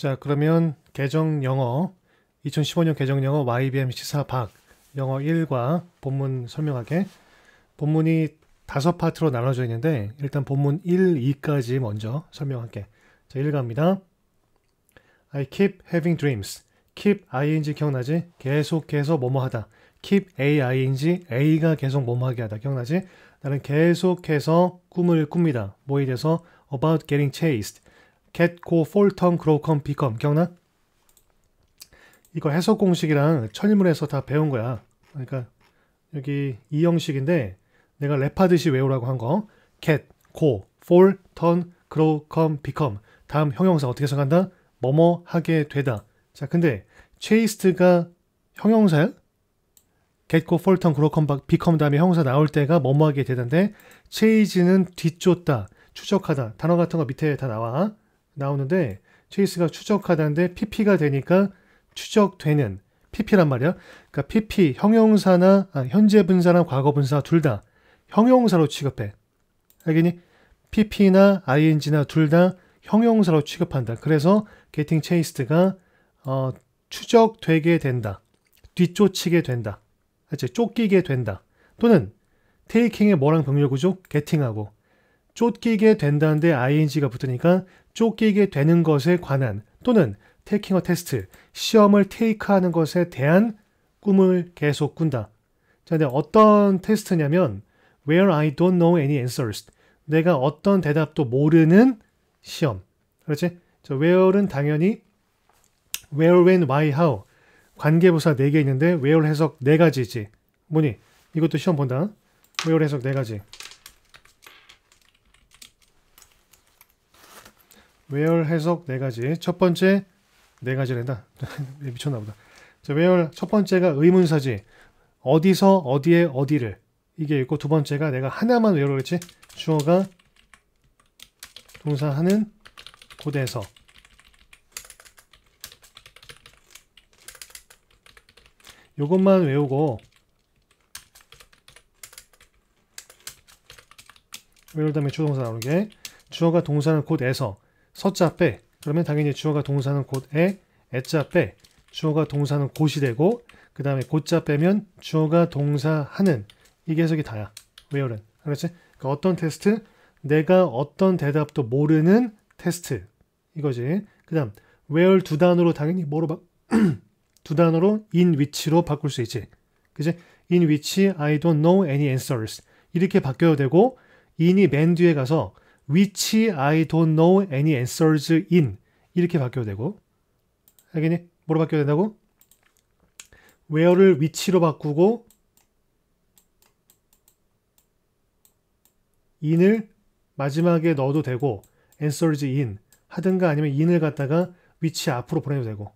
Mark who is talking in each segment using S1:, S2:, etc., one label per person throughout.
S1: 자, 그러면 개정 영어 2015년 개정 영어 YBM 시사 박 영어 1과 본문 설명하게 본문이 다섯 파트로 나눠져 있는데 일단 본문 1, 2까지 먼저 설명할게. 자, 1갑니다. I keep having dreams. keep ing 기억나지? 계속해서 뭐뭐 하다. keep a ing a가 계속 뭐뭐 하게 하다. 기억나지? 나는 계속해서 꿈을 꿉니다. 뭐에 대해서 about getting chased. get, go, 폴턴, grow, come, c o m 기억나? 이거 해석 공식이랑 천일문에서 다 배운 거야. 그러니까 여기 이 형식인데 내가 랩하듯이 외우라고 한 거. get, go, fall, turn, grow, come, c o m 다음 형용사 어떻게 생각한다 뭐뭐 하게 되다. 자, 근데 chased가 형용사야? get, go, fall, turn, grow, come, c o m 다음에 형용사 나올 때가 뭐뭐 하게 되던데 chase는 뒤쫓다, 추적하다. 단어 같은 거 밑에 다 나와. 나오는데 체이스가 추적하다는데 PP가 되니까 추적되는 PP란 말이야. 그러니까 PP 형용사나 아, 현재 분사나 과거 분사 둘 다 형용사로 취급해. 알겠니? PP나 ING나 둘 다 형용사로 취급한다. 그래서 게팅 체이스가 어, 추적되게 된다. 뒤쫓이게 된다. 이제 쫓기게 된다. 또는 테이킹의 뭐랑 병렬 구조? 게팅하고 쫓기게 된다는데 ing가 붙으니까 쫓기게 되는 것에 관한 또는 테이킹 어 테스트, 시험을 테이크하는 것에 대한 꿈을 계속 꾼다. 자, 근데 어떤 테스트냐면 where I don't know any answers. 내가 어떤 대답도 모르는 시험. 그렇지? 저 where는 당연히 where, when, why, how 관계부사 4개 있는데 where 해석 4가지지. 뭐니? 이것도 시험 본다. where 해석 4가지. 외열 해석 네 가지. 첫 번째 네 가지란다. 예, 미쳤나 보다. 자, 외열 첫 번째가 의문사지. 어디서 어디에 어디를 이게 있고 두 번째가 내가 하나만 외우라고 했지. 주어가 동사하는 고대에서 요것만 외우고 외울 다음에 주동사 나오는 게 주어가 동사는 곧에서 서자 빼. 그러면 당연히 주어가 동사는 곧에 에자 빼. 주어가 동사는 곧이 되고 그 다음에 곧자 빼면 주어가 동사하는 이게 해석이 다야. 외열은. 알았지? 그러니까 어떤 테스트? 내가 어떤 대답도 모르는 테스트. 이거지. 그 다음 where 두 단어로 당연히 뭐로 바... 두 단어로 in which로 바꿀 수 있지. 그지? in which I don't know any answers. 이렇게 바뀌어야 되고 in이 맨 뒤에 가서 which I don't know any answers in 이렇게 바뀌어도 되고 알겠니? 뭐로 바뀌어야 된다고? where를 which로 바꾸고 in을 마지막에 넣어도 되고 answers in 하든가 아니면 in을 갖다가 which 앞으로 보내도 되고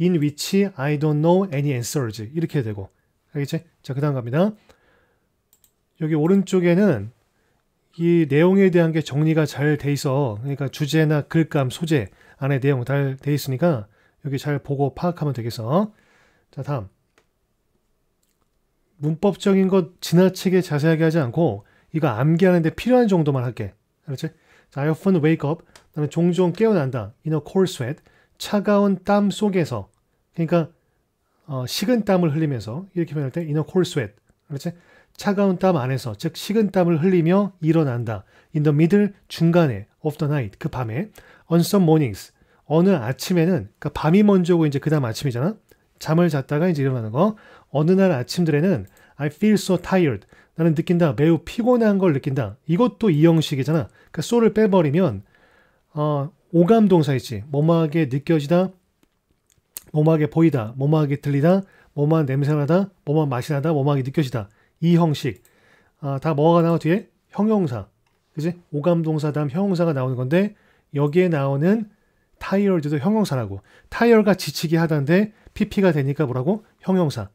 S1: in which I don't know any answers 이렇게 되고 알겠지? 자그 다음 갑니다 여기 오른쪽에는 이 내용에 대한 게 정리가 잘 돼 있어. 그러니까 주제나 글감, 소재 안에 내용 잘돼 있으니까 여기 잘 보고 파악하면 되겠어. 자, 다음. 문법적인 것 지나치게 자세하게 하지 않고 이거 암기하는데 필요한 정도만 할게. 알았지? 자, I often wake up. 나는 종종 깨어난다. In a cold sweat. 차가운 땀 속에서. 그러니까 어, 식은 땀을 흘리면서 이렇게 표현할 때 in a cold sweat. 알았지? 차가운 땀 안에서 즉 식은 땀을 흘리며 일어난다. In the middle 중간에 of the night 그 밤에 on some mornings 어느 아침에는 그러니까 밤이 먼저고 이제 그다음 아침이잖아. 잠을 잤다가 이제 일어나는 거. 어느 날 아침들에는 I feel so tired. 나는 느낀다. 매우 피곤한 걸 느낀다. 이것도 이 형식이잖아. 그러니까 소를 빼버리면 어, 오감 동사 이지 몸하게 느껴지다. 몸하게 보이다. 몸하게 들리다. 몸한 냄새 나다. 몸한 맛이 나다. 몸하게 느껴지다. 이 형식. 아, 다 뭐가 나와 뒤에? 형용사. 그지? 오감동사 다음 형용사가 나오는 건데 여기에 나오는 타이얼드도 형용사라고. 타이얼가 지치게 하다인데 PP가 되니까 뭐라고? 형용사.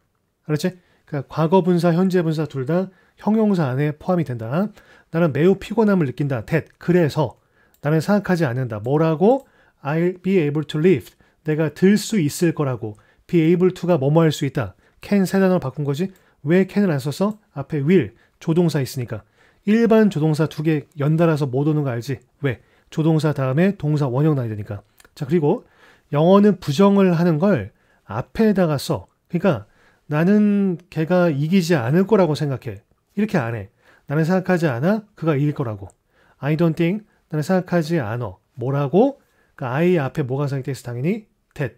S1: 그렇지 그러니까 과거 분사, 현재 분사 둘 다 형용사 안에 포함이 된다. 나는 매우 피곤함을 느낀다. that. 그래서 나는 생각하지 않는다. 뭐라고? I'll be able to lift. 내가 들 수 있을 거라고. be able to가 뭐뭐 할 수 있다. can 세 단어로 바꾼 거지. 왜 캔을 안 써서 앞에 will, 조동사 있으니까. 일반 조동사 두 개 연달아서 못 오는 거 알지? 왜? 조동사 다음에 동사 원형 나야 되니까. 자, 그리고 영어는 부정을 하는 걸 앞에다가 써. 그러니까 나는 걔가 이기지 않을 거라고 생각해. 이렇게 안 해. 나는 생각하지 않아. 그가 이길 거라고. I don't think. 나는 생각하지 않어 뭐라고? 그러니까 I 앞에 뭐가 상태에서 당연히 that.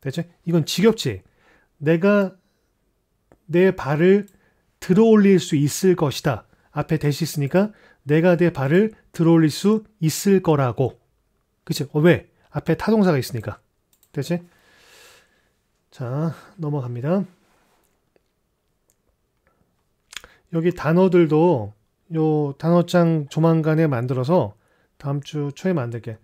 S1: 됐죠? 이건 지겹지. 내가 내 발을 들어 올릴 수 있을 것이다. 앞에 대시 있으니까 내가 내 발을 들어 올릴 수 있을 거라고. 그치? 어, 왜? 앞에 타동사가 있으니까. 됐지? 자, 넘어갑니다. 여기 단어들도 요 단어장 조만간에 만들어서 다음 주 초에 만들게.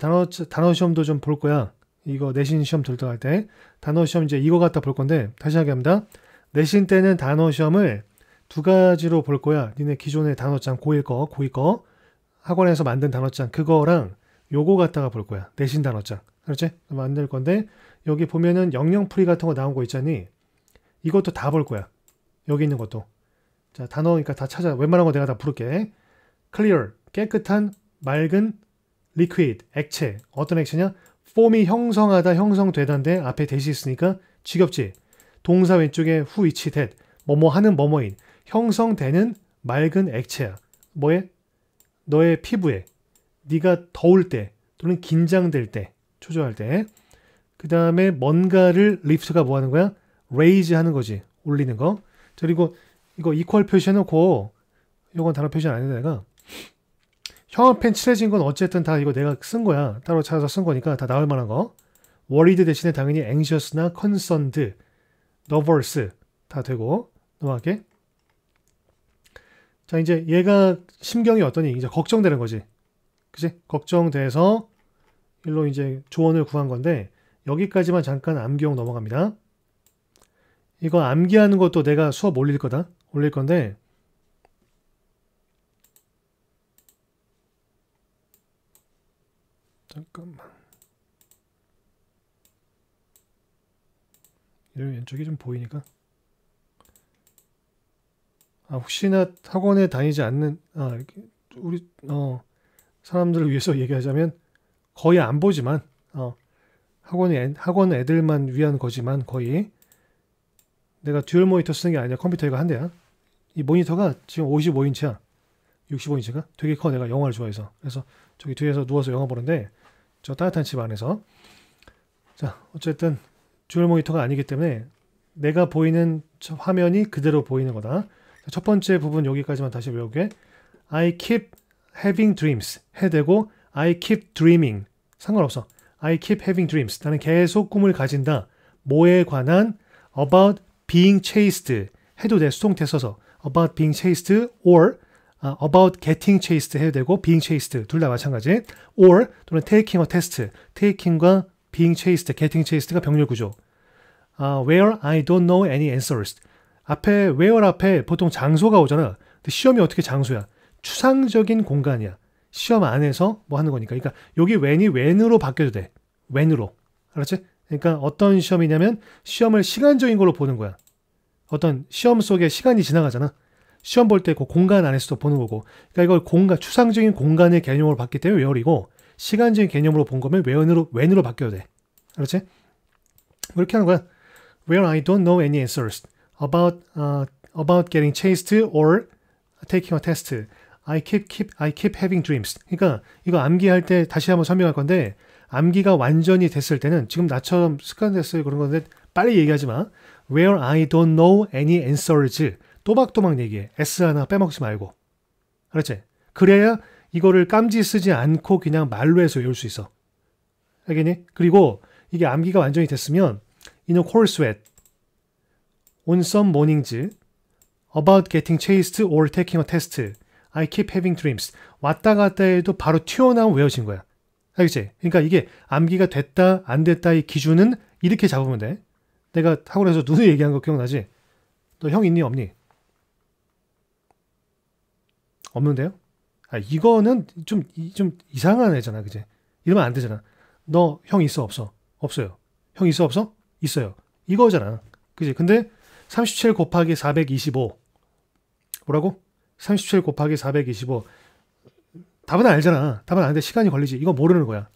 S1: 단어, 단어 시험도 좀 볼 거야. 이거 내신 시험 들어갈 때. 단어 시험 이제 이거 갖다 볼 건데, 다시 하게 합니다. 내신 때는 단어 시험을 두 가지로 볼 거야. 니네 기존의 단어장 고1 거, 고2 거 학원에서 만든 단어장 그거랑 요거 갖다가 볼 거야. 내신 단어장. 그렇지? 만들 건데 여기 보면은 영영풀이 같은 거 나온 거 있잖니. 이것도 다 볼 거야. 여기 있는 것도. 자, 단어 니까다 그러니까 찾아. 웬만한 거 내가 다 부를게. clear 깨끗한, 맑은, liquid 액체. 어떤 액체냐? 폼이 형성하다, 형성되다인데 앞에 대시 있으니까 지겹지. 동사 왼쪽에 후 위치 t 뭐뭐 하는 뭐뭐인 형성되는 맑은 액체야. 뭐에? 너의 피부에 네가 더울 때 또는 긴장될 때 초조할 때그 다음에 뭔가를 리프트가 뭐 하는 거야? 레이즈 하는 거지 올리는 거 그리고 이거 이퀄 표시해놓고 이건 단어 표시 안 해도 내가 형아펜 칠해진 건 어쨌든 다 이거 내가 쓴 거야 따로 찾아서 쓴 거니까 다 나올 만한 거 worried 대신에 당연히 anxious나 concerned 너버스 다 되고 넘어갈게. 자 이제 얘가 심경이 어떠니 이제 걱정되는 거지. 그치 걱정돼서 일로 이제 조언을 구한 건데 여기까지만 잠깐 암기용 넘어갑니다. 이거 암기하는 것도 내가 수업 올릴 거다. 올릴 건데 잠깐만. 이런 왼쪽이 좀 보이니까 아 혹시나 학원에 다니지 않는 아 우리 어 사람들을 위해서 얘기하자면 거의 안 보지만 어 학원 애, 학원 애들만 위한 거지만 거의 내가 듀얼 모니터 쓰는 게 아니야 컴퓨터가 한 대야 이 모니터가 지금 55인치야 65인치가 되게 커 내가 영화를 좋아해서 그래서 저기 뒤에서 누워서 영화 보는데 저 따뜻한 집 안에서 자 어쨌든 듀얼 모니터가 아니기 때문에 내가 보이는 화면이 그대로 보이는 거다. 첫 번째 부분 여기까지만 다시 외우게. I keep having dreams 해되고 I keep dreaming 상관없어. I keep having dreams 나는 계속 꿈을 가진다. 뭐에 관한 about being chased 해도 돼 수동태 써서 about being chased or 아, about getting chased 해도 되고 being chased 둘 다 마찬가지 or 또는 taking a test taking과 being chased, getting chased가 병렬 구조. 아, where I don't know any answers. 앞에 where 앞에 보통 장소가 오잖아. 근데 시험이 어떻게 장소야? 추상적인 공간이야. 시험 안에서 뭐 하는 거니까. 그러니까 여기 when이 when으로 바뀌어도 돼. when으로. 알았지? 그러니까 어떤 시험이냐면 시험을 시간적인 걸로 보는 거야. 어떤 시험 속에 시간이 지나가잖아. 시험 볼 때 그 공간 안에서도 보는 거고. 그러니까 이걸 공간, 추상적인 공간의 개념으로 봤기 때문에 외월이고, 시간적인 개념으로 본 거면 when으로 when으로 바뀌어야 돼. 그렇지? 이렇게 하는 거야. Where I don't know any answers about uh, about getting chased or taking a test. I keep keep I keep having dreams. 그러니까 이거 암기할 때 다시 한번 설명할 건데 암기가 완전히 됐을 때는 지금 나처럼 습관됐어요 그런 건데 빨리 얘기하지 마. Where I don't know any answers. 또박또박 얘기해. S 하나 빼먹지 말고. 알았지? 그래야 이거를 깜지 쓰지 않고 그냥 말로 해서 외울 수 있어. 알겠니? 그리고 이게 암기가 완전히 됐으면 in a cold sweat on some mornings about getting chased or taking a test I keep having dreams 왔다 갔다 해도 바로 튀어나온 외워진 거야. 알겠지? 그러니까 이게 암기가 됐다 안 됐다의 기준은 이렇게 잡으면 돼. 내가 학원에서 누누이 얘기한 거 기억나지? 너 형 있니 없니? 없는데요? 아, 이거는 좀, 좀 이상한 애잖아, 그지 이러면 안 되잖아. 너 형 있어, 없어? 없어요. 형 있어, 없어? 있어요. 이거잖아. 그지? 근데 37 곱하기 425. 뭐라고? 37 곱하기 425. 답은 알잖아. 답은 아는데 시간이 걸리지. 이거 모르는 거야.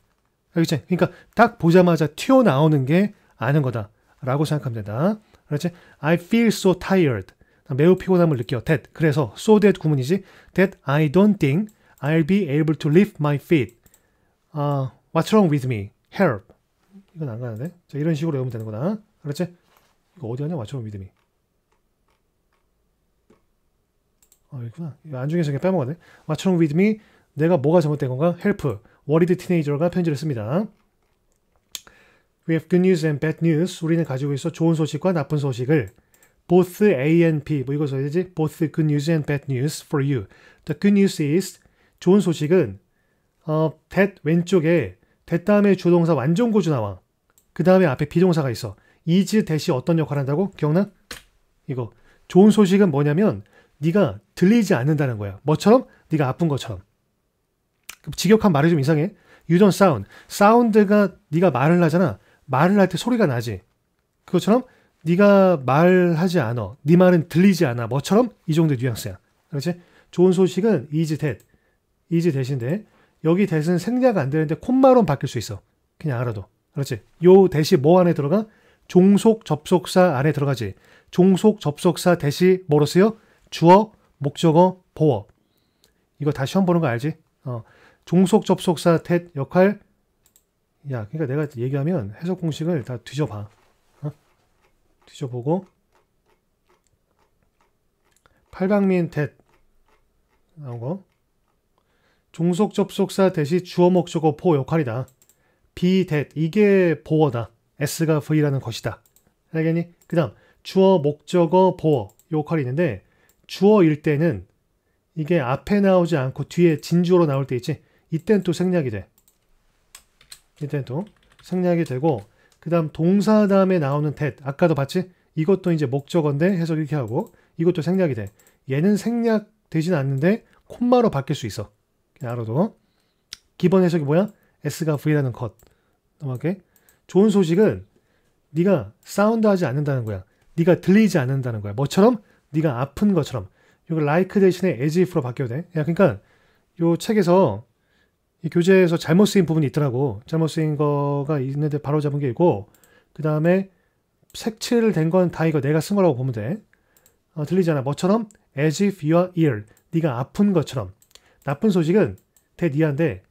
S1: 알겠지? 그러니까 딱 보자마자 튀어나오는 게 아는 거다. 라고 생각하면 된다. 알겠지 I feel so tired. 매우 피곤함을 느껴. That. 그래서 so that 구문이지. That I don't think I'll be able to lift my feet. 아, uh, what's wrong with me? Help. 이건 안 가는데. 자, 이런 식으로 외우면 되는구나. 그렇지? 이거 어디 가냐? what's wrong with me? 어, 있구나. 이거 안중에서 그냥 빼먹었네. What's wrong with me? 내가 뭐가 잘못된 건가? Help. 워리드 티네이저가 편지를 씁니다. We have good news and bad news. 우리는 가지고 있어 좋은 소식과 나쁜 소식을. both A and B 뭐 이거 써야지 both good news and bad news for you. The good news is 좋은 소식은 어, that 왼쪽에 됐 다음에 주동사 완전고주 나와. 그 다음에 앞에 비동사가 있어. is 대시 어떤 역할을 한다고? 기억나? 이거 좋은 소식은 뭐냐면 네가 들리지 않는다는 거야. 뭐처럼? 네가 아픈 것처럼. 직역한 말이 좀 이상해. You don't sound. 사운드가 네가 말을 하잖아. 말을 할 때 소리가 나지. 그것처럼 네가 말하지 않아. 네 말은 들리지 않아. 뭐처럼 이 정도의 뉘앙스야. 그렇지? 좋은 소식은 is that. is 대신데 여기 대신 생략 안 되는데 콤마론 바뀔 수 있어. 그냥 알아도. 그렇지? 요 대시 뭐 안에 들어가? 종속 접속사 안에 들어가지. 종속 접속사 대시 뭐로 쓰여? 주어, 목적어, 보어. 이거 다시 한번 보는 거 알지? 어. 종속 접속사 대 역할. 야, 그러니까 내가 얘기하면 해석 공식을 다 뒤져봐. 뒤져보고 팔방민 댓나오고 종속 접속사 대시 주어 목적어 포 역할이다. be 이게 보어다. s가 v라는 것이다. 알겠니? 그 다음 주어 목적어 보어 역할이 있는데 주어일 때는 이게 앞에 나오지 않고 뒤에 진주어로 나올 때 있지 이땐 또 생략이 돼. 이땐 또 생략이 되고 그 다음 동사 다음에 나오는 that 아까도 봤지? 이것도 이제 목적어인데 해석 이렇게 하고 이것도 생략이 돼. 얘는 생략되진 않는데 콤마로 바뀔 수 있어. 그냥 알아도. 기본 해석이 뭐야? S가 V라는 것. 넘어갈게. 좋은 소식은 네가 사운드하지 않는다는 거야. 네가 들리지 않는다는 거야. 뭐처럼? 네가 아픈 것처럼. 이거 like 대신에 as if로 바뀌어야 돼. 야, 그러니까 요 책에서 이 교재에서 잘못 쓰인 부분이 있더라고. 잘못 쓰인 거가 있는데 바로 잡은 게 있고, 그 다음에 색칠된 건 다 이거 내가 쓴 거라고 보면 돼. 어, 들리잖아. 뭐처럼 as if your ear. 네가 아픈 것처럼. 나쁜 소식은 that 이한데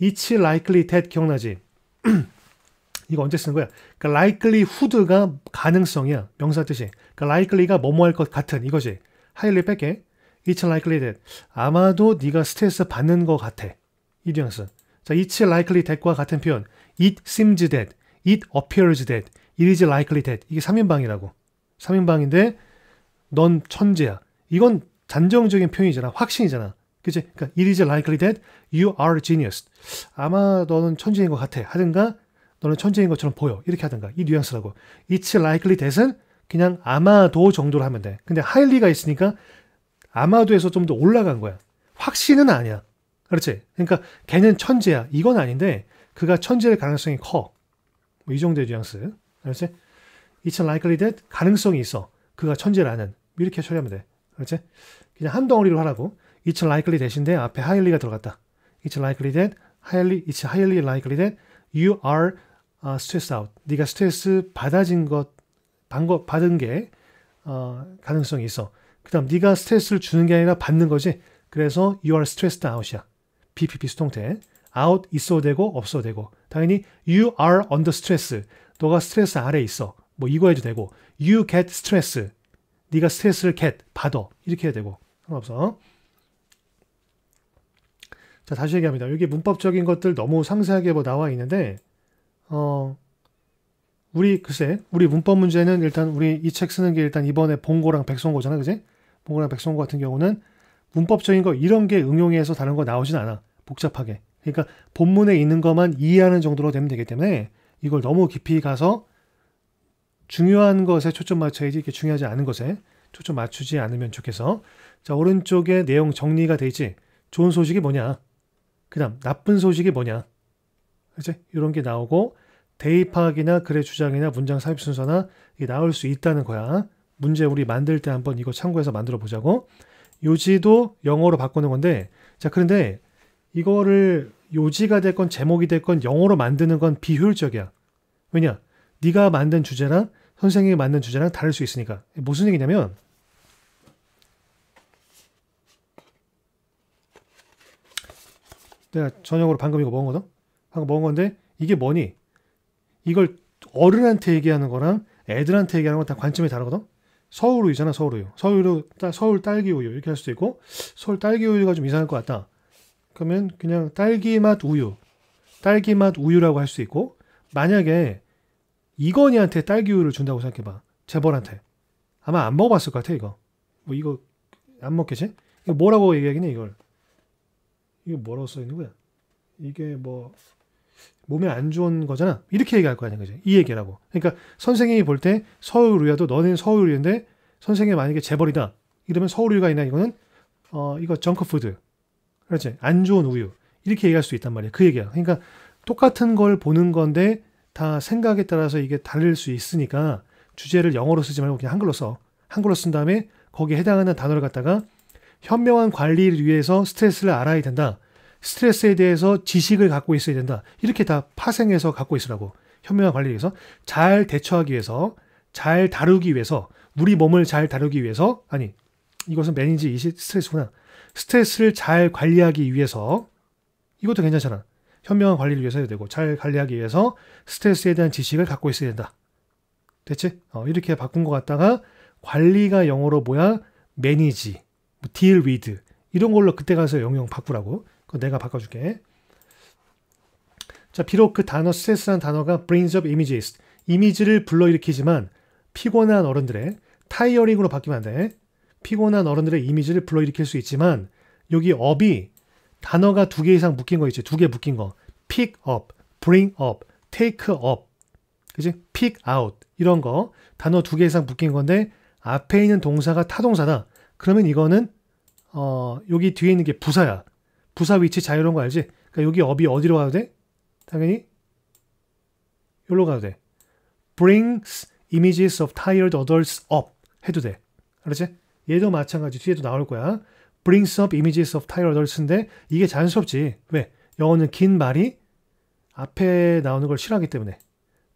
S1: it's likely that 기억나지? 이거 언제 쓰는 거야? 그러니까 likelihood가 가능성이야. 명사 뜻이. 그러니까 likely가 뭐뭐 할 것 같은 이거지. highly 뺄게. it's likely that 아마도 네가 스트레스 받는 것 같아. 이위였스 자, it's likely that과 같은 표현. it seems that, it appears that, it is likely that. 이게 3인방이라고. 3인방인데 넌 천재야. 이건 단정적인 표현이잖아. 확신이잖아. 그치? 그러니까 it is likely that you are genius. 아마 너는 천재인 것 같아. 하든가 너는 천재인 것처럼 보여. 이렇게 하든가. 이 뉘앙스라고. it's likely that은 그냥 아마도 정도로 하면 돼. 근데 highly가 있으니까 아마도에서 좀 더 올라간 거야. 확신은 아니야. 그렇지. 그러니까 걔는 천재야. 이건 아닌데 그가 천재일 가능성이 커. 뭐이 정도의 뉘앙스. 그렇지? It's likely that 가능성이 있어. 그가 천재라는. 뭐 이렇게 처리하면 돼. 그렇지? 그냥 한 덩어리로 하라고. It's likely 대신데 앞에 highly가 들어갔다. It's likely that highly, it's highly likely that you are uh, stressed out. 네가 스트레스 받아진 것, 방법 받은 게 어, 가능성이 있어. 그 다음 네가 스트레스를 주는 게 아니라 받는 거지. 그래서 you are stressed out이야. BPP 수동태 out 있어도 되고 없어도 되고 당연히 you are under stress 너가 스트레스 아래 에 있어 뭐 이거 해도 되고 you get stress 네가 스트레스를 get 받아 이렇게 해야 되고 상관없어 자 다시 얘기합니다 여기 문법적인 것들 너무 상세하게 뭐 나와 있는데 어 우리 글쎄 우리 문법 문제는 일단 우리 이 책 쓰는 게 일단 이번에 봉고랑 백송고잖아 그지 봉고랑 백송고 같은 경우는 문법적인 거 이런 게 응용해서 다른 거 나오진 않아. 복잡하게. 그러니까 본문에 있는 것만 이해하는 정도로 되면 되기 때문에 이걸 너무 깊이 가서 중요한 것에 초점 맞춰야지 이게 중요하지 않은 것에 초점 맞추지 않으면 좋겠어. 자, 오른쪽에 내용 정리가 되지. 좋은 소식이 뭐냐? 그다음 나쁜 소식이 뭐냐? 이제 이런 게 나오고 대입 파악이나 글의 주장이나 문장 삽입 순서나 이게 나올 수 있다는 거야. 문제 우리 만들 때 한번 이거 참고해서 만들어 보자고. 요지도 영어로 바꾸는 건데 자 그런데 이거를 요지가 됐건 제목이 됐건 영어로 만드는 건 비효율적이야. 왜냐? 네가 만든 주제랑 선생님이 만든 주제랑 다를 수 있으니까. 무슨 얘기냐면 내가 저녁으로 방금 이거 먹은 거든? 방금 먹은 건데 이게 뭐니? 이걸 어른한테 얘기하는 거랑 애들한테 얘기하는 건 다 관점이 다르거든? 서울우유잖아 서울우유 서울우유 서울 딸기우유 이렇게 할 수도 있고 서울 딸기우유가 좀 이상할 것 같다 그러면 그냥 딸기맛 우유 딸기맛 우유라고 할 수 있고 만약에 이건희한테 딸기우유를 준다고 생각해봐 재벌한테 아마 안 먹어봤을 것 같아 이거 뭐 이거 안 먹겠지 이거 뭐라고 얘기하겠냐 이걸 이거 뭐라고 써 있는 거야 이게 뭐 몸에 안 좋은 거잖아. 이렇게 얘기할 거 아니야, 그지? 이 얘기라고. 그러니까 선생님이 볼 때 서울의야도 너는 서울의인데 선생님 만약에 재벌이다. 이러면 서울의가 있나 이거는 어 이거 정크푸드, 그렇지? 안 좋은 우유 이렇게 얘기할 수 있단 말이야. 그 얘기야. 그러니까 똑같은 걸 보는 건데 다 생각에 따라서 이게 다를 수 있으니까 주제를 영어로 쓰지 말고 그냥 한글로 써. 한글로 쓴 다음에 거기에 해당하는 단어를 갖다가 현명한 관리를 위해서 스트레스를 알아야 된다. 스트레스에 대해서 지식을 갖고 있어야 된다. 이렇게 다 파생해서 갖고 있으라고. 현명한 관리를 위해서 잘 대처하기 위해서 잘 다루기 위해서 우리 몸을 잘 다루기 위해서 아니 이것은 매니지 이시 스트레스구나. 스트레스를 잘 관리하기 위해서 이것도 괜찮잖아. 현명한 관리를 위해서 해야 되고 잘 관리하기 위해서 스트레스에 대한 지식을 갖고 있어야 된다. 대체 어, 이렇게 바꾼 것 같다가 관리가 영어로 뭐야? 매니지, 딜 뭐 위드. 이런 걸로 그때 가서 영영 바꾸라고. 그거 내가 바꿔줄게. 자, 비록 그 단어 스트레스란 단어가 brings up images, 이미지를 불러일으키지만 피곤한 어른들의 타이어링으로 바뀌면 안 돼. 피곤한 어른들의 이미지를 불러일으킬 수 있지만 여기 업이 단어가 두 개 이상 묶인 거 있지. 두 개 묶인 거. pick up, bring up, take up. 그지? pick out. 이런 거. 단어 두 개 이상 묶인 건데 앞에 있는 동사가 타동사다. 그러면 이거는 어, 여기 뒤에 있는 게 부사야. 부사 위치 자유로운 거 알지? 그러니까 여기 업이 어디로 가야 돼? 당연히 여기로 가야 돼. brings images of tired adults up 해도 돼. 알았지? 얘도 마찬가지 뒤에도 나올 거야. brings up images of tired adults인데 이게 자연스럽지. 왜? 영어는 긴 말이 앞에 나오는 걸 싫어하기 때문에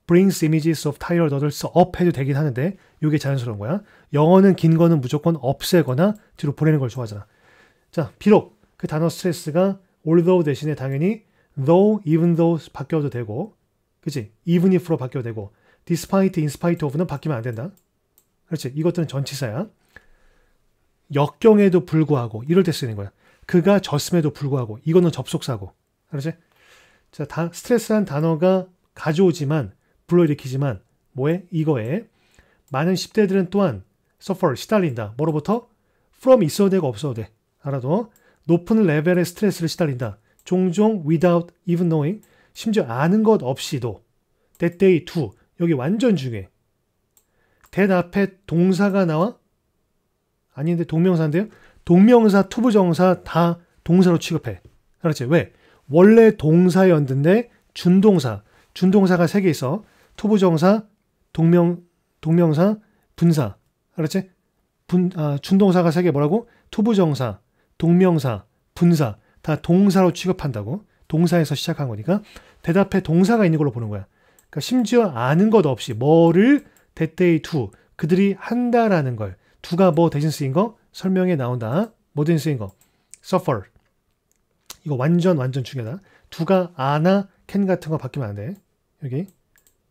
S1: brings images of tired adults up 해도 되긴 하는데 이게 자연스러운 거야. 영어는 긴 거는 무조건 없애거나 뒤로 보내는 걸 좋아하잖아. 자, 비록 그 단어 스트레스가 although 대신에 당연히 though, even though 바뀌어도 되고, 그치? even if로 바뀌어도 되고, despite, in spite of는 바뀌면 안 된다. 그렇지? 이것들은 전치사야. 역경에도 불구하고, 이럴 때 쓰는 거야. 그가 졌음에도 불구하고, 이거는 접속사고. 그았지 자, 다, 스트레스란 단어가 가져오지만, 불러일으키지만, 뭐에? 이거에. 많은 10대들은 또한 suffer, 시달린다. 뭐로부터? from 있어도 되고 없어도 돼. 알아둬. 높은 레벨의 스트레스를 시달린다. 종종 without even knowing 심지어 아는 것 없이도 that t h y do 여기 완전 중요해. that 앞에 동사가 나와? 아닌데 동명사인데요. 동명사, 투부정사 다 동사로 취급해. 그렇지 왜? 원래 동사였는데 준동사. 준동사가 세 개 있어. 투부정사, 동명 동명사, 분사. 알았지? 분, 아, 준동사가 세 개 뭐라고? 투부정사, 동명사, 분사 다 동사로 취급한다고 동사에서 시작한 거니까 대답에 동사가 있는 걸로 보는 거야. 그러니까 심지어 아는 것 없이 뭐를 대때이 두 그들이 한다라는 걸 두가 뭐 대신 쓰인 거 설명에 나온다. 뭐 대신 쓰인 거 suffer 이거 완전 완전 중요하다. 두가 아나 캔 같은 거 바뀌면 안 돼. 여기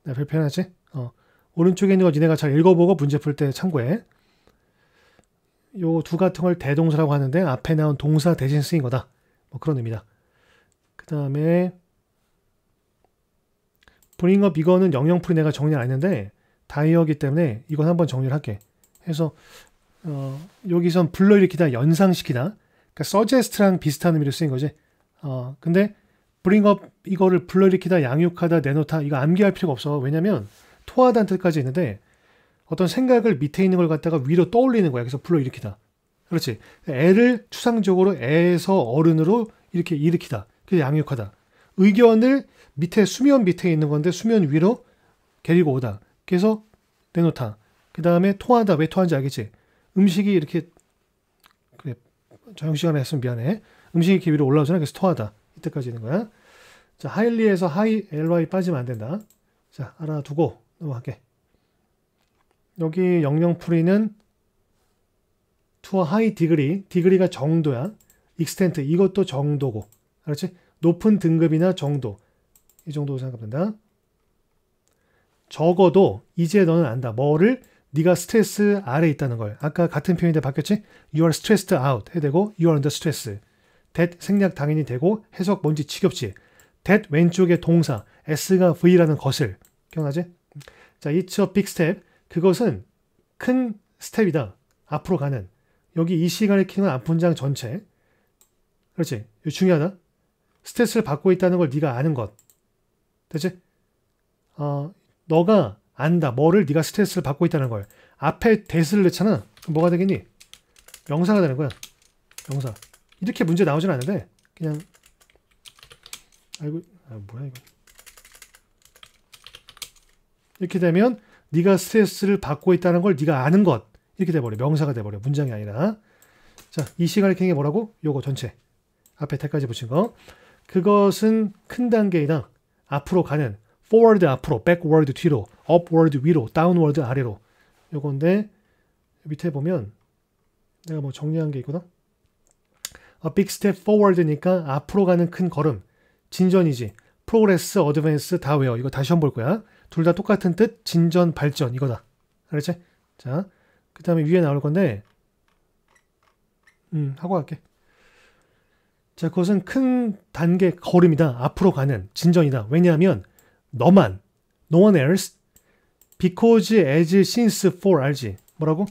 S1: 나 별표현하지? 어. 오른쪽에 있는 거 니네가 잘 읽어보고 문제 풀 때 참고해. 요두 같은 걸 대동사라고 하는데 앞에 나온 동사 대신 쓰인 거다. 뭐 그런 의미다. 그 다음에 브링업 이거는 영영풀이 내가 정리를 안 했는데 다이어기 때문에 이건 한번 정리를 할게. 해서 어, 여기선 불러일으키다, 연상시키다. 그러니까 서제스트랑 비슷한 의미로 쓰인 거지. 어, 근데 브링업 이거를 불러일으키다, 양육하다, 내놓다 이거 암기할 필요가 없어. 왜냐면 토하다는 뜻까지 있는데 어떤 생각을 밑에 있는 걸 갖다가 위로 떠올리는 거야. 그래서 불러일으키다. 그렇지. 애를 추상적으로 애에서 어른으로 이렇게 일으키다. 그게 양육하다. 의견을 밑에 수면 밑에 있는 건데 수면 위로 데리고 오다. 그래서 내놓다. 그 다음에 토하다. 왜토한지 알겠지? 음식이 이렇게 그래 저녁시간에 했으면 미안해. 음식이 이렇게 위로 올라오잖아. 그래서 토하다. 이때까지 있는 거야. 자 하일리에서 하이 ly 빠지면 안 된다. 자 알아두고 넘어갈게. 여기 영영풀이는 투어 하이 디그리, 디그리가 정도야. 익스텐트, 이것도 정도고. 그렇지? 높은 등급이나 정도. 이 정도로 생각된다. 적어도 이제 너는 안다. 뭐를? 네가 스트레스 아래 있다는 걸. 아까 같은 표현인데 바뀌었지? You are stressed out 해 되고 You are under stress. that 생략 당연히 되고 해석 뭔지 지겹지. that 왼쪽에 동사 S가 V라는 것을. 기억나지? 자, it's a big step. 그것은 큰 스텝이다. 앞으로 가는. 여기 이 시간을 키는 앞 분장 전체. 그렇지. 이거 중요하다. 스트레스를 받고 있다는 걸 네가 아는 것. 됐지? 어, 너가 안다. 뭐를 네가 스트레스를 받고 있다는 걸. 앞에 대스를 넣잖아. 그럼 뭐가 되겠니? 명사가 되는 거야. 명사. 이렇게 문제 나오진 않는데 그냥 아이고아 뭐야 이거 이렇게 되면 네가 스트레스를 받고 있다는 걸 네가 아는 것 이렇게 돼버려 명사가 돼버려 문장이 아니라 자 이 시간을 캥게 뭐라고 요거 전체 앞에 태까지 붙인 거 그것은 큰단계이다 앞으로 가는 forward 앞으로 backward 뒤로 upward 위로 downward 아래로 요건데 밑에 보면 내가 뭐 정리한 게있구나 A big step forward니까 앞으로 가는 큰 걸음 진전이지 프로그레스 어드밴스 다 외워 이거 다시 한번 볼 거야 둘다 똑같은 뜻 진전 발전 이거다. 그렇지 자, 그 다음에 위에 나올 건데 음 하고 갈게. 자, 그것은 큰 단계 걸음이다. 앞으로 가는 진전이다. 왜냐하면 너만 no one else because as since for 알지? 뭐라고?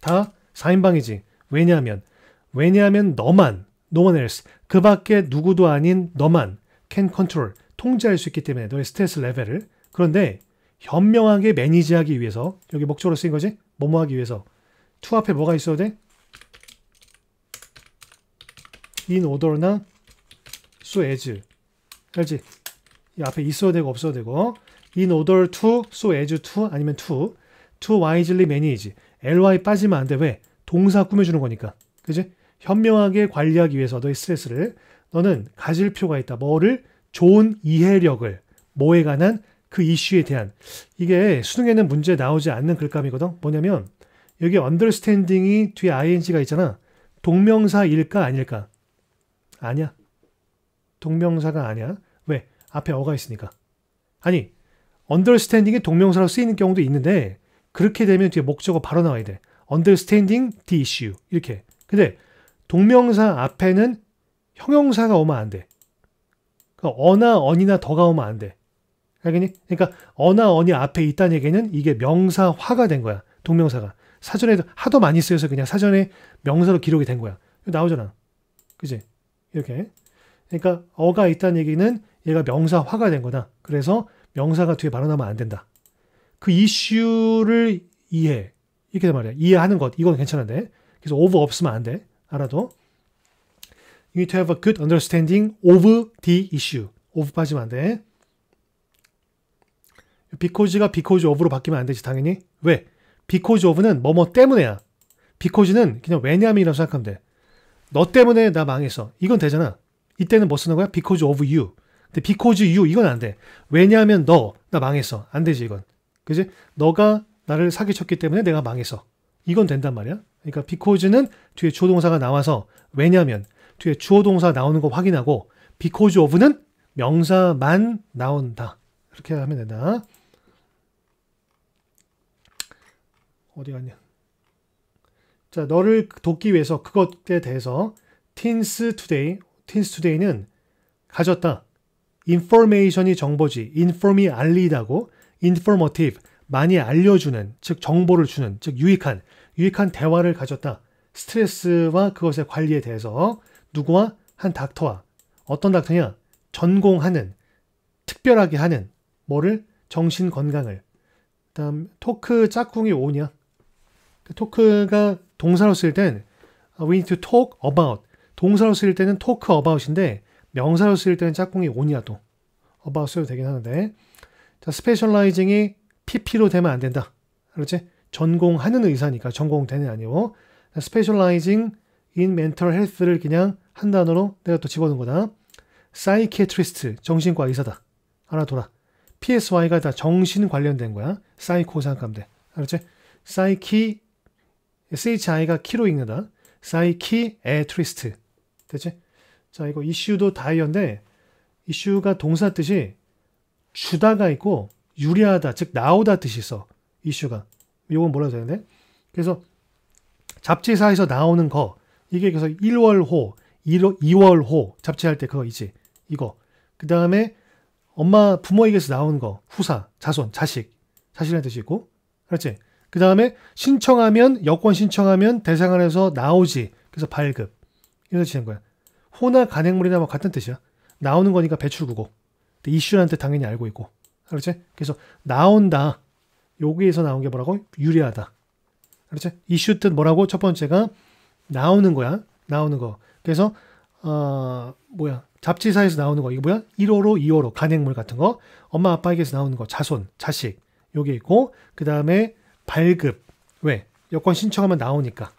S1: 다 4인방이지. 왜냐하면 왜냐하면 너만 no one else, 그 밖에 누구도 아닌 너만 can control, 통제할 수 있기 때문에 너의 스트레스 레벨을 그런데 현명하게 매니지하기 위해서 여기 목적으로 쓰인 거지? 뭐뭐 하기 위해서 투 앞에 뭐가 있어야 돼? in order나 so as 알지? 이 앞에 있어야 되고 없어야 되고 in order to, so as to 아니면 to to wisely manage ly 빠지면 안 돼 왜? 동사 꾸며주는 거니까 그지? 현명하게 관리하기 위해서 너의 스트레스를 너는 가질 필요가 있다. 뭐를 좋은 이해력을 뭐에 관한 그 이슈에 대한 이게 수능에는 문제 나오지 않는 글감이거든. 뭐냐면 여기 understanding이 뒤에 ing가 있잖아. 동명사일까 아닐까? 아니야. 동명사가 아니야. 왜? 앞에 어가 있으니까. 아니, understanding이 동명사로 쓰이는 경우도 있는데 그렇게 되면 뒤에 목적어 바로 나와야 돼. understanding the issue 이렇게. 근데 동명사 앞에는 형용사가 오면 안 돼. 그러니까 어나 언이나 더가 오면 안 돼. 알겠니? 그러니까 어나 언이 앞에 있다는 얘기는 이게 명사화가 된 거야. 동명사가. 사전에 도 하도 많이 쓰여서 그냥 사전에 명사로 기록이 된 거야. 나오잖아. 그지? 이렇게. 그러니까 어가 있다는 얘기는 얘가 명사화가 된 거다. 그래서 명사가 뒤에 발언하면 안 된다. 그 이슈를 이해. 이렇게 말이야. 이해하는 것. 이건 괜찮은데. 그래서 오버 없으면 안 돼. 알아도 You need to have a good understanding of the issue. of 빠지면 안 돼. because가 because of로 바뀌면 안 되지 당연히. 왜? because of는 뭐뭐 때문에야. because는 그냥 왜냐함이라고 생각하면 돼. 너 때문에 나 망했어. 이건 되잖아. 이때는 뭐 쓰는 거야? because of you. 근데 because you 이건 안 돼. 왜냐하면 너 나 망했어. 안 되지 이건. 그지? 너가 나를 사기쳤기 때문에 내가 망했어. 이건 된단 말이야. 그러니까 because는 뒤에 주어 동사가 나와서 왜냐면 뒤에 주어 동사 나오는 거 확인하고 because of는 명사만 나온다. 이렇게 하면 된다. 어디 갔냐? 자, 너를 돕기 위해서 그것에 대해서 tin's today, tin's today는 가졌다. information이 정보지, inform이 알리다고, informative, 많이 알려주는, 즉 정보를 주는, 즉 유익한, 유익한 대화를 가졌다. 스트레스와 그것의 관리에 대해서 누구와 한 닥터와 어떤 닥터냐 전공하는 특별하게 하는 뭐를 정신 건강을 그다음 토크 짝꿍이 오냐 그 토크가 동사로 쓸땐 아, we need to talk about 동사로 쓸 때는 talk about인데 명사로 쓸 때는 짝꿍이 오냐 도 about 써도 되긴 하는데 자 스페셜라이징이 PP로 되면 안 된다 그렇지 전공하는 의사니까 전공되는 아니고 specializing in mental health를 그냥 한 단어로 내가 또 집어넣은 거다. psychiatrist 정신과 의사다. 알아둬라. PSY가 다 정신 관련된 거야. 사이코 생각감대 알았지? 사이키 SHI가 키로 읽는다. 사이키 에트리스트. 됐지? 자, 이거 이슈도 다이어인데 이슈가 동사 뜻이 주다가 있고 유리하다, 즉 나오다 뜻이 있어. 이슈가. 요건 뭐라 해야 되는데 그래서 잡지사에서 나오는 거 이게 그래서 1월호 1월, 2월호 잡지할 때 그거 있지 이거 그 다음에 엄마 부모에게서 나오는 거 후사 자손 자식 자식이 뜻이 있고 그렇지 그 다음에 신청하면 여권 신청하면 대상안에서 나오지 그래서 발급 이런 뜻이 되는 거야 호나 간행물이나 뭐 같은 뜻이야 나오는 거니까 배출구고 이슈라는 뜻 당연히 알고 있고 그렇지 그래서 나온다 여기에서 나온 게 뭐라고? 유리하다. 그렇지? 이슈 트 뭐라고? 첫 번째가 나오는 거야. 나오는 거. 그래서 어, 뭐야? 잡지사에서 나오는 거. 이게 뭐야? 1호로, 2호로 간행물 같은 거. 엄마 아빠에게서 나오는 거. 자손, 자식. 여기 있고 그다음에 발급. 왜? 여권 신청하면 나오니까.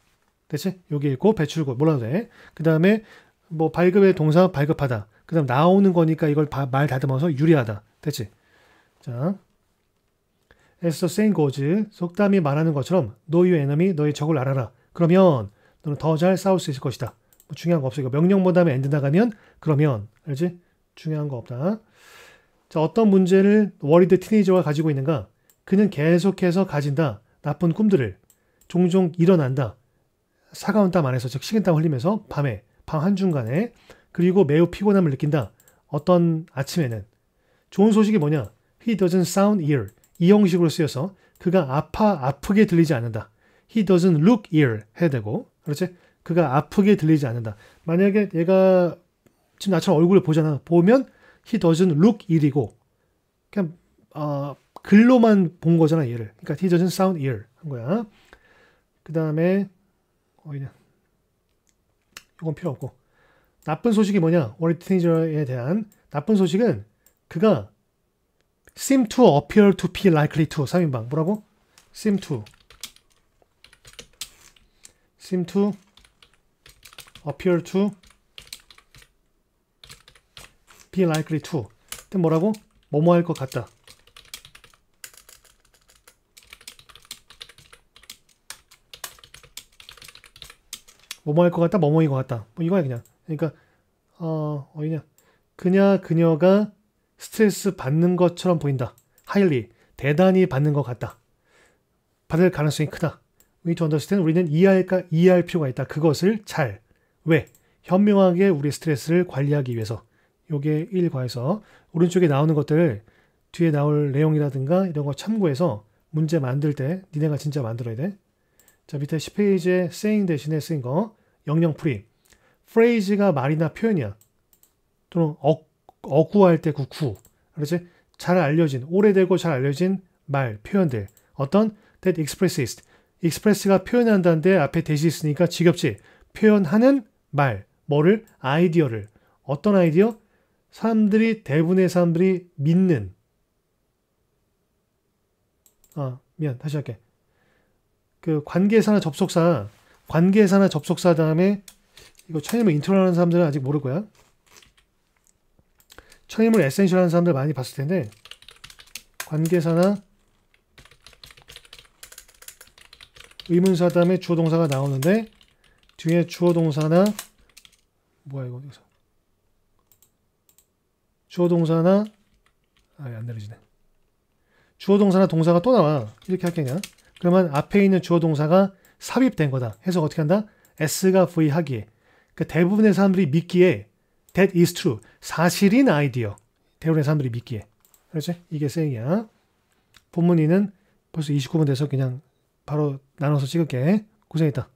S1: 대체 여기 있고 배출금 몰라도 돼. 그다음에 뭐 발급의 동사 발급하다. 그다음 나오는 거니까 이걸 바, 말 다듬어서 유리하다. 대체 자, 에스더 h e s a 속담이 말하는 것처럼 know y o 너의 적을 알아라. 그러면 너는 더 잘 싸울 수 있을 것이다. 뭐 중요한 거 없어. 이거 명령보 다음에 엔드 나가면 그러면 알지? 중요한 거 없다. 자, 어떤 문제를 워리드 티네이저가 가지고 있는가? 그는 계속해서 가진다. 나쁜 꿈들을 종종 일어난다. 사가운 땀 안에서 즉 식은땀 흘리면서 밤에 밤 한중간에 그리고 매우 피곤함을 느낀다. 어떤 아침에는 좋은 소식이 뭐냐? He doesn't sound ill. 이 형식으로 쓰여서 그가 아파 아프게 들리지 않는다. He doesn't look ill 해야 되고 그렇지? 그가 아프게 들리지 않는다. 만약에 얘가 지금 나처럼 얼굴을 보잖아. 보면 he doesn't look ill이고 그냥 어, 글로만 본 거잖아 얘를. 그러니까 he doesn't sound ill 한 거야. 그 다음에 어이냐 이건 필요 없고 나쁜 소식이 뭐냐? 월리티니저에 대한 나쁜 소식은 그가 seem to appear to be likely to 3인방 뭐라고? seem to seem to appear to be likely to 때 뭐라고? 뭐뭐 할 것 같다 뭐뭐 할 것 같다 뭐뭐인 것 같다 뭐 이거야 그냥 그러니까 어 어디냐 그냥 그녀가 스트레스 받는 것처럼 보인다. h i g 대단히 받는 것 같다. 받을 가능성이 크다. We need to understand, 우리는 이해할까, 이해할 필요가 있다. 그것을 잘, 왜? 현명하게 우리 스트레스를 관리하기 위해서. 요게 1과에서 오른쪽에 나오는 것들 뒤에 나올 내용이라든가 이런 거 참고해서 문제 만들 때 니네가 진짜 만들어야 돼. 자 밑에 10페이지에 saying 대신에 쓰인 거 영영 프리. phrase 가 말이나 표현이야. 또는 억 어구할 때구 구. 그렇지? 잘 알려진, 오래되고 잘 알려진 말, 표현들. 어떤? that expresses. express가 표현한다는데 앞에 대시 있으니까 직업지 표현하는 말, 뭐를? 아이디어를. 어떤 아이디어? 사람들이, 대부분의 사람들이 믿는. 아, 미안. 다시 할게. 그 관계사나 접속사, 관계사나 접속사 다음에 이거 차이면 인트로하는 사람들은 아직 모를 거야. 천임을 에센셜 하는 사람들 많이 봤을 텐데 관계사나 의문사 다음에 주어 동사가 나오는데 뒤에 주어 동사나 뭐야 이거 어디서 주어 동사나 아안 내려지네 주어 동사나 동사가 또 나와 이렇게 할 게냐 그러면 앞에 있는 주어 동사가 삽입된 거다 해서 어떻게 한다 S가 V 하기에 그러니까 대부분의 사람들이 믿기에 That is true. 사실인 아이디어. 대부분의 사람들이 믿기에. 그렇지? 이게 생이야. 본문이는 벌써 29분 돼서 그냥 바로 나눠서 찍을게. 고생했다.